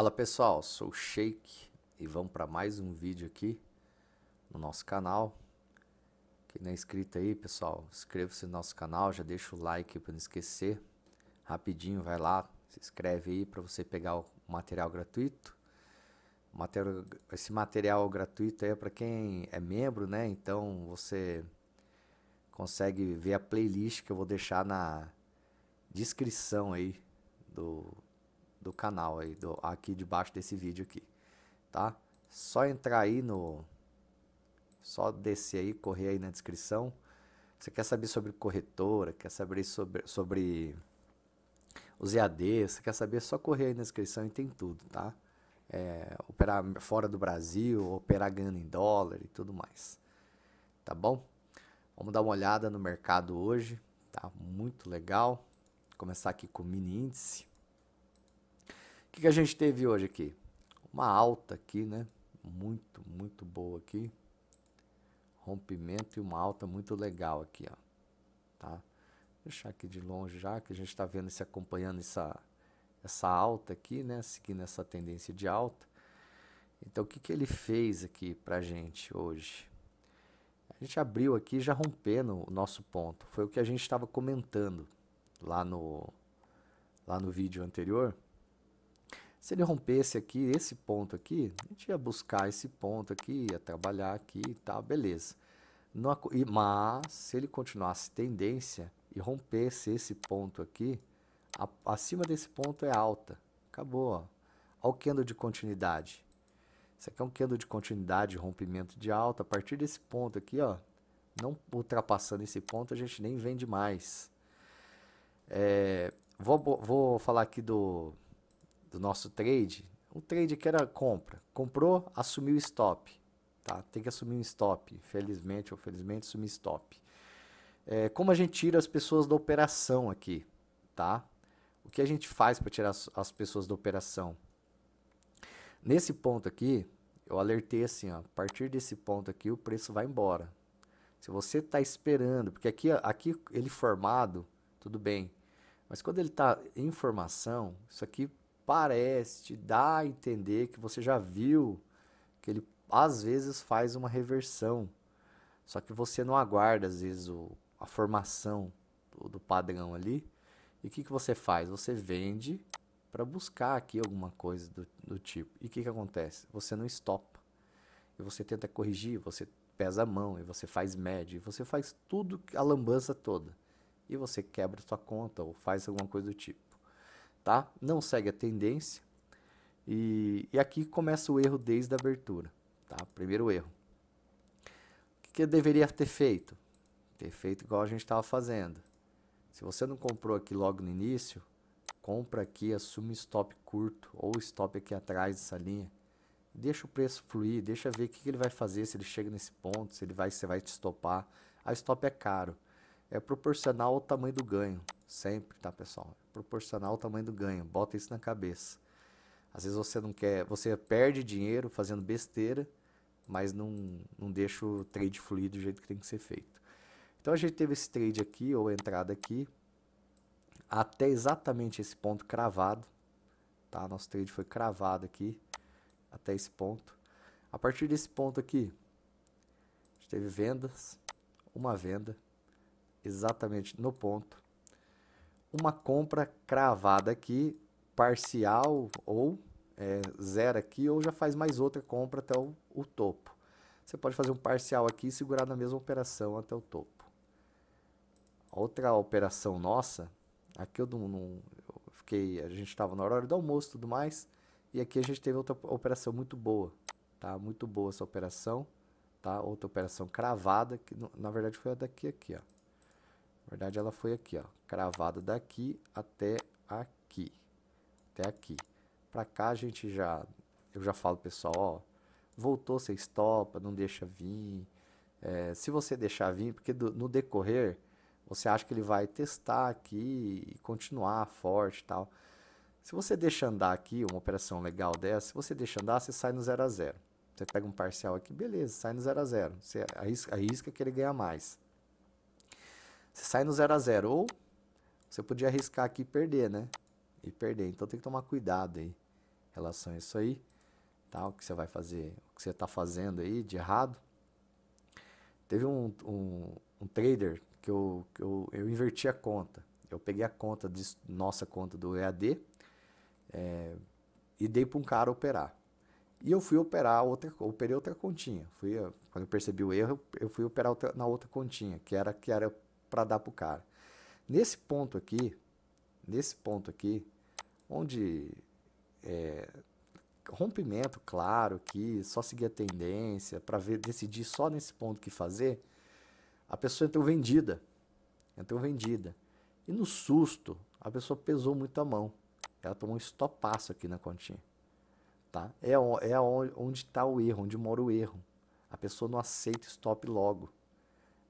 Fala pessoal, sou o Shake e vamos para mais um vídeo aqui no nosso canal. Quem não é inscrito aí, pessoal, inscreva-se no nosso canal, já deixa o like para não esquecer. Rapidinho, vai lá, se inscreve aí para você pegar o material gratuito. Esse material gratuito aí é para quem é membro, né? Então você consegue ver a playlist que eu vou deixar na descrição aí do do canal aí, do, aqui debaixo desse vídeo aqui, tá? Só entrar aí no... Só descer aí, correr aí na descrição. Você quer saber sobre corretora, quer saber sobre, sobre os EADs, você quer saber, é só correr aí na descrição e tem tudo, tá? É, operar fora do Brasil, operar ganhando em dólar e tudo mais. Tá bom? Vamos dar uma olhada no mercado hoje, tá? Muito legal. Começar aqui com o mini índice. O que, que a gente teve hoje aqui? Uma alta aqui, né? Muito, muito boa aqui. Rompimento e uma alta muito legal aqui, ó. Tá? Vou deixar aqui de longe já, que a gente está vendo e se acompanhando essa, essa alta aqui, né? Seguindo essa tendência de alta. Então, o que, que ele fez aqui pra gente hoje? A gente abriu aqui já rompendo o nosso ponto. Foi o que a gente estava comentando lá no, lá no vídeo anterior. Se ele rompesse aqui, esse ponto aqui, a gente ia buscar esse ponto aqui, ia trabalhar aqui e tal, beleza. Não, e, mas, se ele continuasse tendência e rompesse esse ponto aqui, a, acima desse ponto é alta. Acabou, ó. Olha o candle de continuidade. Isso aqui é um candle de continuidade, rompimento de alta. A partir desse ponto aqui, ó, não ultrapassando esse ponto, a gente nem vende mais. É, vou, vou falar aqui do do nosso trade, o trade que era compra, comprou, assumiu stop, tá? Tem que assumir um stop, infelizmente ou felizmente assumir stop. É, como a gente tira as pessoas da operação aqui, tá? O que a gente faz para tirar as, as pessoas da operação? Nesse ponto aqui, eu alertei assim, ó, a partir desse ponto aqui o preço vai embora. Se você está esperando, porque aqui, aqui ele formado, tudo bem. Mas quando ele está em formação, isso aqui parece, te dá a entender que você já viu que ele às vezes faz uma reversão. Só que você não aguarda, às vezes, o, a formação do, do padrão ali. E o que, que você faz? Você vende para buscar aqui alguma coisa do, do tipo. E o que, que acontece? Você não estopa. E você tenta corrigir, você pesa a mão, e você faz média, e você faz tudo, a lambança toda. E você quebra sua conta ou faz alguma coisa do tipo tá? Não segue a tendência. E, e aqui começa o erro desde a abertura, tá? Primeiro erro. O que, que eu deveria ter feito? Ter feito igual a gente estava fazendo. Se você não comprou aqui logo no início, compra aqui, assume stop curto ou stop aqui atrás dessa linha. Deixa o preço fluir, deixa ver o que, que ele vai fazer, se ele chega nesse ponto, se ele vai, se vai te estopar. A stop é caro, é proporcional ao tamanho do ganho. Sempre, tá, pessoal? É proporcional ao tamanho do ganho. Bota isso na cabeça. Às vezes você não quer, você perde dinheiro fazendo besteira, mas não, não deixa o trade fluir do jeito que tem que ser feito. Então a gente teve esse trade aqui, ou entrada aqui, até exatamente esse ponto cravado. Tá? Nosso trade foi cravado aqui, até esse ponto. A partir desse ponto aqui, a gente teve vendas, uma venda, exatamente no ponto uma compra cravada aqui, parcial ou é, zero aqui, ou já faz mais outra compra até o, o topo. Você pode fazer um parcial aqui e segurar na mesma operação até o topo. Outra operação nossa, aqui eu não, não eu fiquei, a gente estava na hora do almoço e tudo mais, e aqui a gente teve outra operação muito boa, tá? Muito boa essa operação, tá? Outra operação cravada, que na verdade foi a daqui aqui, ó. Na verdade, ela foi aqui, ó, cravada daqui até aqui. Até aqui. Para cá a gente já, eu já falo, pessoal, ó, voltou, você estopa, não deixa vir. É, se você deixar vir, porque do, no decorrer, você acha que ele vai testar aqui e continuar forte e tal. Se você deixa andar aqui, uma operação legal dessa, se você deixa andar, você sai no 0 a 0. Você pega um parcial aqui, beleza, sai no 0 a 0. Você arrisca, arrisca que ele ganha mais. Você sai no 0 a 0 Ou você podia arriscar aqui e perder, né? E perder. Então tem que tomar cuidado aí em relação a isso aí. Tá? O que você vai fazer, o que você está fazendo aí de errado. Teve um, um, um trader que, eu, que eu, eu inverti a conta. Eu peguei a conta, de, nossa conta do EAD, é, e dei para um cara operar. E eu fui operar outra, operei outra continha. Fui, quando eu percebi o erro, eu fui operar outra, na outra continha, que era que era para dar para o cara. Nesse ponto aqui, nesse ponto aqui, onde é, rompimento, claro, que só seguir a tendência, para decidir só nesse ponto que fazer, a pessoa entrou vendida. Entrou vendida. E no susto, a pessoa pesou muito a mão. Ela tomou um estopaço aqui na continha. Tá? É, é onde está o erro, onde mora o erro. A pessoa não aceita stop logo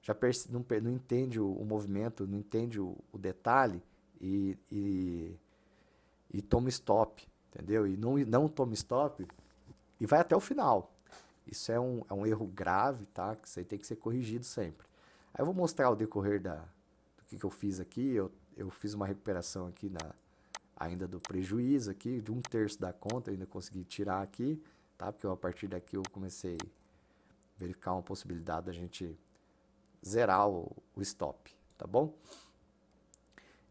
já não, não, entende o, o, movimento, não entende o, o detalhe e, e, e, toma stop, entendeu? E não, não toma stop e vai até o final. Isso é um, é um erro grave, tá? Que isso aí tem que ser corrigido sempre. Aí eu vou mostrar o decorrer da, do que, que eu fiz aqui. Eu, eu fiz uma recuperação aqui na, ainda do prejuízo aqui, de um terço da conta, eu ainda consegui tirar aqui, tá? Porque eu, a partir daqui eu comecei a verificar uma possibilidade da gente zerar o, o stop, tá bom?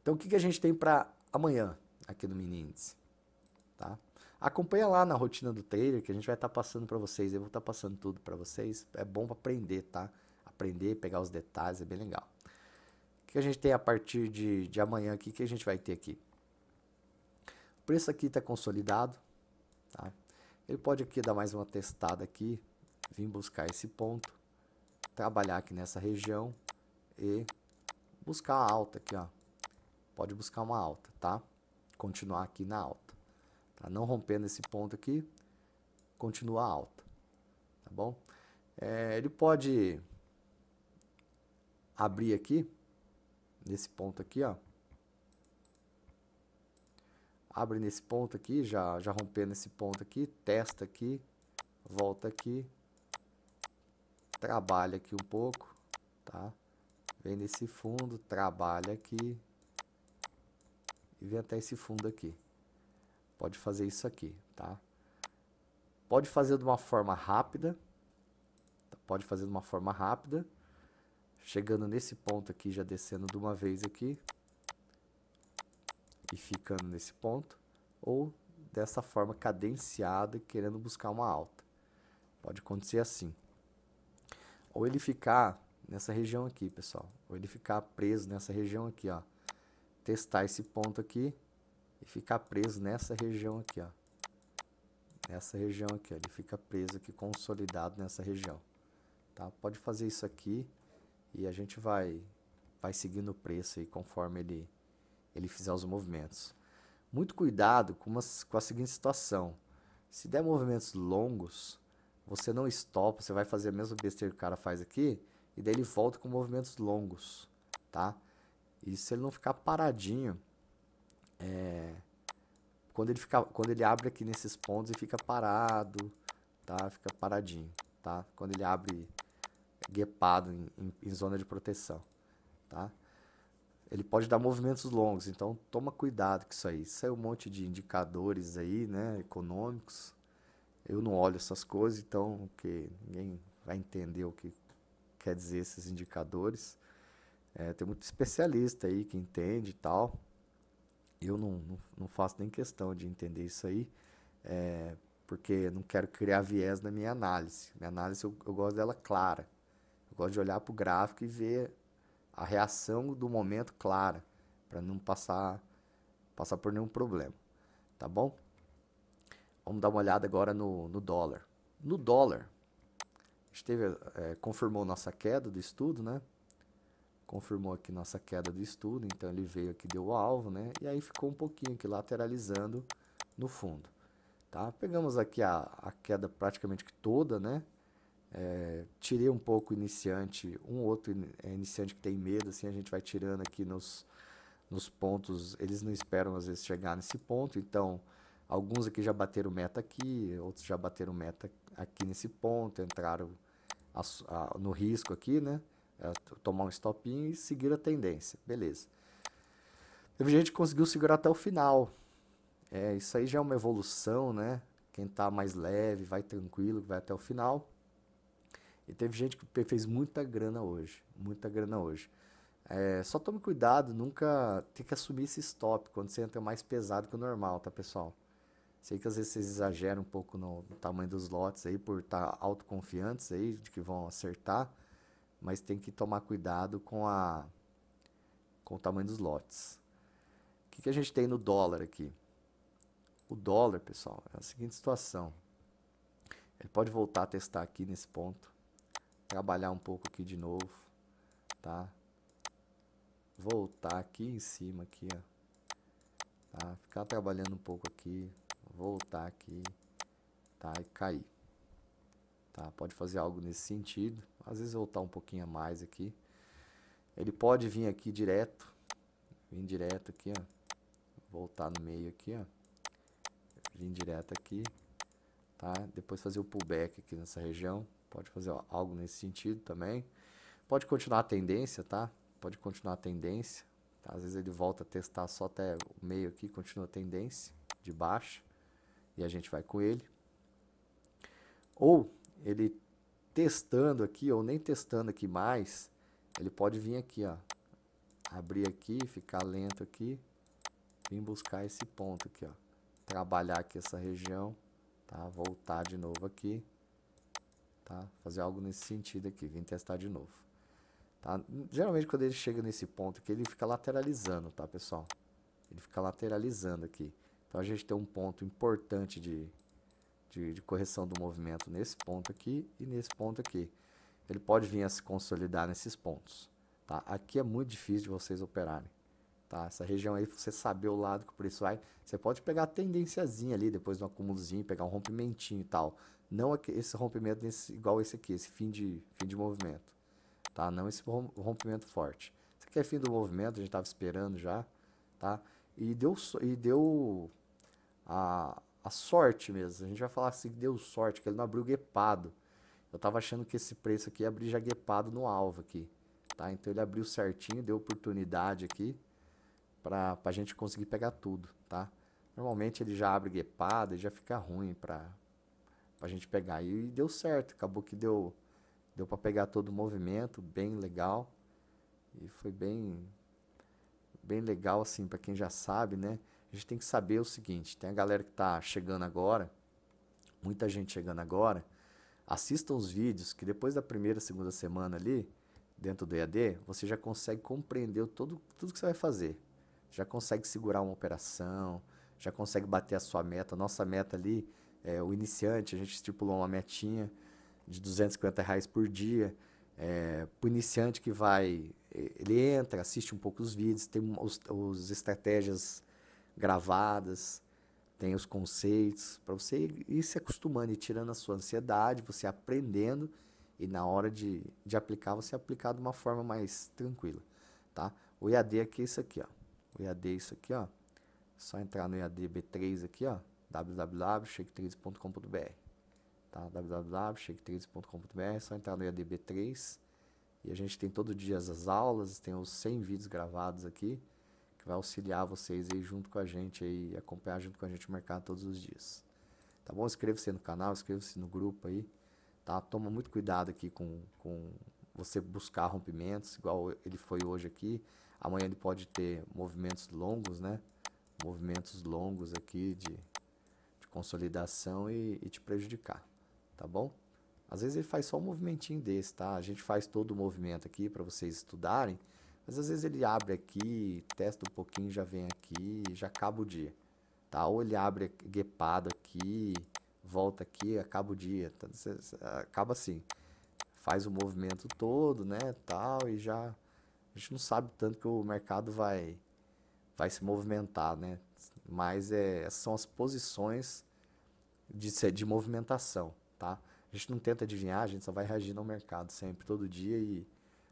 Então, o que, que a gente tem para amanhã aqui no mini índice? Tá? Acompanha lá na rotina do trader que a gente vai estar tá passando para vocês. Eu vou estar tá passando tudo para vocês. É bom para aprender, tá? Aprender, pegar os detalhes, é bem legal. O que a gente tem a partir de, de amanhã aqui? O que a gente vai ter aqui? O preço aqui está consolidado, tá? Ele pode aqui dar mais uma testada aqui, vir buscar esse ponto trabalhar aqui nessa região e buscar a alta aqui, ó. Pode buscar uma alta, tá? Continuar aqui na alta. Tá? Não rompendo esse ponto aqui, continua alta, tá bom? É, ele pode abrir aqui, nesse ponto aqui, ó. Abre nesse ponto aqui, já, já rompendo esse ponto aqui, testa aqui, volta aqui, trabalha aqui um pouco, tá? Vem nesse fundo, trabalha aqui e vem até esse fundo aqui. Pode fazer isso aqui, tá? Pode fazer de uma forma rápida, tá? pode fazer de uma forma rápida, chegando nesse ponto aqui, já descendo de uma vez aqui e ficando nesse ponto, ou dessa forma cadenciada, querendo buscar uma alta. Pode acontecer assim ou ele ficar nessa região aqui, pessoal, ou ele ficar preso nessa região aqui, ó. Testar esse ponto aqui e ficar preso nessa região aqui, ó. Nessa região aqui, ó. ele fica preso aqui, consolidado nessa região. Tá? Pode fazer isso aqui e a gente vai vai seguindo o preço aí conforme ele ele fizer os movimentos. Muito cuidado com, uma, com a seguinte situação. Se der movimentos longos, você não estopa, você vai fazer a mesma besteira que o cara faz aqui, e daí ele volta com movimentos longos, tá? E se ele não ficar paradinho, é, quando, ele fica, quando ele abre aqui nesses pontos, e fica parado, tá? Fica paradinho, tá? Quando ele abre guepado em, em, em zona de proteção, tá? ele pode dar movimentos longos, então toma cuidado com isso aí. é um monte de indicadores aí, né, econômicos, eu não olho essas coisas, então que ninguém vai entender o que quer dizer esses indicadores. É, tem muito especialista aí que entende e tal. Eu não, não, não faço nem questão de entender isso aí, é, porque não quero criar viés na minha análise. Minha análise eu, eu gosto dela clara. Eu gosto de olhar para o gráfico e ver a reação do momento clara, para não passar, passar por nenhum problema. Tá bom? Vamos dar uma olhada agora no, no dólar. No dólar, a gente teve, é, confirmou nossa queda do estudo, né? Confirmou aqui nossa queda do estudo, então ele veio aqui, deu o alvo, né? E aí ficou um pouquinho aqui lateralizando no fundo, tá? Pegamos aqui a, a queda praticamente toda, né? É, tirei um pouco iniciante, um outro é, iniciante que tem medo, assim, a gente vai tirando aqui nos, nos pontos, eles não esperam às vezes chegar nesse ponto, então Alguns aqui já bateram meta aqui, outros já bateram meta aqui nesse ponto, entraram a, a, no risco aqui, né? É, tomar um stopinho e seguir a tendência. Beleza. Teve gente que conseguiu segurar até o final. É, isso aí já é uma evolução, né? Quem tá mais leve, vai tranquilo, vai até o final. E teve gente que fez muita grana hoje, muita grana hoje. É, só tome cuidado, nunca tem que assumir esse stop quando você entra mais pesado que o normal, tá, pessoal? Sei que às vezes vocês exageram um pouco no, tamanho dos lotes aí, por estar tá autoconfiantes aí de que vão acertar, mas tem que tomar cuidado com, a, com o tamanho dos lotes. O que, que a gente tem no dólar aqui? O dólar, pessoal, é a seguinte situação. Ele pode voltar a testar aqui nesse ponto, trabalhar um pouco aqui de novo, tá? Voltar aqui em cima aqui, ó. Tá? Ficar trabalhando um pouco aqui, voltar aqui, tá? E cair. Tá? Pode fazer algo nesse sentido. Às vezes voltar um pouquinho a mais aqui. Ele pode vir aqui direto, vir direto aqui, ó. Voltar no meio aqui, ó. Vir direto aqui, tá? Depois fazer o pullback aqui nessa região. Pode fazer ó, algo nesse sentido também. Pode continuar a tendência, tá? Pode continuar a tendência. Tá? Às vezes ele volta a testar só até o meio aqui, continua a tendência de baixa e a gente vai com ele. Ou ele testando aqui, ou nem testando aqui mais, ele pode vir aqui, ó, abrir aqui, ficar lento aqui, vir buscar esse ponto aqui, ó, trabalhar aqui essa região, tá? Voltar de novo aqui, tá? Fazer algo nesse sentido aqui, vir testar de novo. Tá? Geralmente quando ele chega nesse ponto aqui, ele fica lateralizando, tá, pessoal? Ele fica lateralizando aqui. Então a gente tem um ponto importante de, de, de, correção do movimento nesse ponto aqui e nesse ponto aqui. Ele pode vir a se consolidar nesses pontos. Tá? Aqui é muito difícil de vocês operarem. Tá? Essa região aí, você saber o lado que o preço vai, você pode pegar a tendênciazinha ali, depois de um acúmulozinho, pegar um rompimentinho e tal. Não esse rompimento nesse, igual esse aqui, esse fim de, fim de movimento. Tá? Não esse rompimento forte. Esse aqui é fim do movimento, a gente estava esperando já. Tá? E deu... E deu a, a sorte mesmo. A gente vai falar assim que deu sorte, que ele não abriu guepado. Eu tava achando que esse preço aqui ia abrir já guepado no alvo aqui, tá? Então ele abriu certinho, deu oportunidade aqui para a gente conseguir pegar tudo, tá? Normalmente ele já abre guepado e já fica ruim para a gente pegar. E deu certo, acabou que deu deu para pegar todo o movimento, bem legal. E foi bem bem legal assim, para quem já sabe, né? a gente tem que saber o seguinte: tem a galera que está chegando agora, muita gente chegando agora, assistam os vídeos que depois da primeira, segunda semana ali, dentro do EAD, você já consegue compreender todo, tudo que você vai fazer. Já consegue segurar uma operação, já consegue bater a sua meta. Nossa meta ali, é, o iniciante, a gente estipulou uma metinha de 250 reais por dia. É, para o iniciante que vai, ele entra, assiste um pouco os vídeos, tem as os estratégias gravadas, tem os conceitos, para você ir se acostumando e tirando a sua ansiedade, você aprendendo e na hora de, de aplicar, você é aplicar de uma forma mais tranquila, tá? O IAD aqui é isso aqui, ó. O IAD é isso aqui, ó. só entrar no iadb B3 aqui, ó, www.shake3.com.br, tá? www.shake3.com.br, só entrar no iadb B3 e a gente tem todo dia as aulas, tem os 100 vídeos gravados aqui, que vai auxiliar vocês aí junto com a gente aí, acompanhar junto com a gente o mercado todos os dias. Tá bom? Inscreva-se no canal, inscreva-se no grupo aí, tá? Toma muito cuidado aqui com, com você buscar rompimentos, igual ele foi hoje aqui. Amanhã ele pode ter movimentos longos, né? Movimentos longos aqui de, de consolidação e, e te prejudicar, tá bom? Às vezes ele faz só um movimentinho desse, tá? A gente faz todo o movimento aqui para vocês estudarem, mas às vezes ele abre aqui, testa um pouquinho, já vem aqui, já acaba o dia. Tá? Ou ele abre guepado aqui, volta aqui, acaba o dia. Tá? Acaba assim. Faz o movimento todo, né? Tal, e já. A gente não sabe tanto que o mercado vai, vai se movimentar, né? Mas é, são as posições de, de movimentação, tá? A gente não tenta adivinhar, a gente só vai reagindo ao mercado sempre, todo dia, e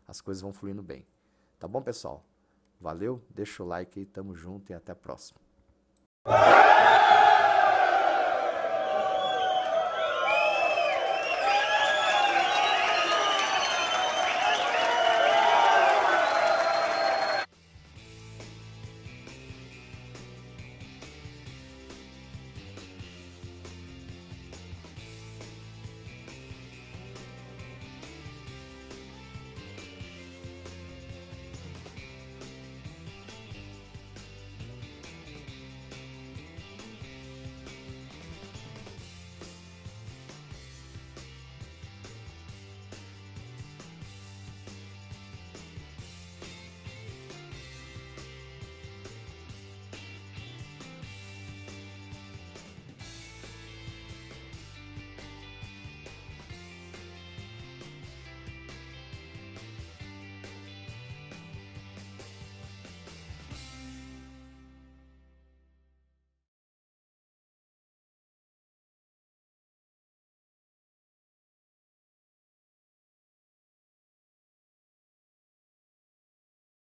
as coisas vão fluindo bem. Tá bom, pessoal? Valeu, deixa o like e tamo junto e até a próxima.